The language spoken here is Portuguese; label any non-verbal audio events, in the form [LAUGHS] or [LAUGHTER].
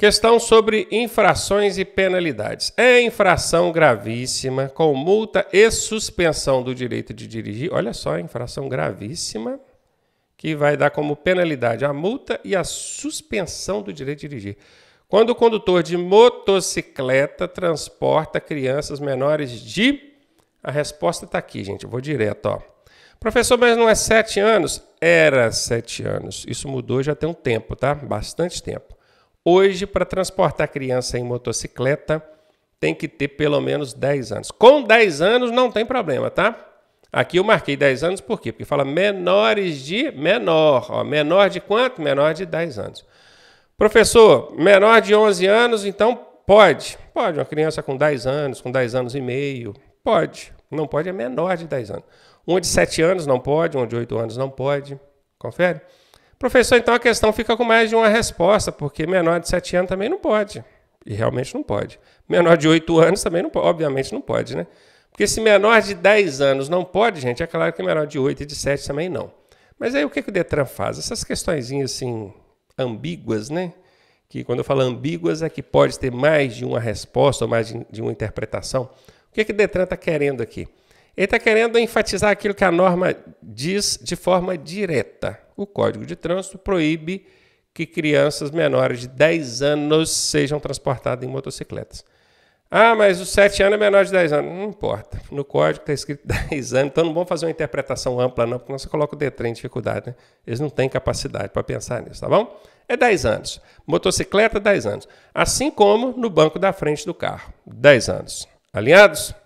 Questão sobre infrações e penalidades. É infração gravíssima com multa e suspensão do direito de dirigir. Olha só, infração gravíssima que vai dar como penalidade a multa e a suspensão do direito de dirigir. Quando o condutor de motocicleta transporta crianças menores de. A resposta está aqui, gente. Eu vou direto, ó. Professor, mas não é sete anos? Era sete anos. Isso mudou já tem um tempo, tá? Bastante tempo. Hoje, para transportar criança em motocicleta, tem que ter pelo menos 10 anos. Com 10 anos não tem problema, tá? Aqui eu marquei 10 anos por quê? Porque fala menores de menor. Ó, menor de quanto? Menor de 10 anos. Professor, menor de 11 anos, então pode. Pode, uma criança com 10 anos, com 10 anos e meio, pode. Não pode é menor de 10 anos. Um de 7 anos não pode, um de 8 anos não pode. Confere? Professor, então a questão fica com mais de uma resposta, porque menor de 7 anos também não pode. E realmente não pode. Menor de 8 anos também não pode, obviamente não pode, né? Porque se menor de 10 anos não pode, gente, é claro que menor de 8 e de 7 também não. Mas aí o que, que o Detran faz? Essas questões assim, ambíguas, né? Que quando eu falo ambíguas é que pode ter mais de uma resposta ou mais de uma interpretação. O que, que o Detran está querendo aqui? Ele está querendo enfatizar aquilo que a norma diz de forma direta o Código de Trânsito proíbe que crianças menores de 10 anos sejam transportadas em motocicletas. Ah, mas os 7 anos é menor de 10 anos. Não importa. No código está escrito 10 [LAUGHS] anos, então não vamos fazer uma interpretação ampla, não, porque você coloca o Detran em dificuldade. Né? Eles não têm capacidade para pensar nisso, tá bom? É 10 anos. Motocicleta, 10 anos. Assim como no banco da frente do carro, 10 anos. Alinhados?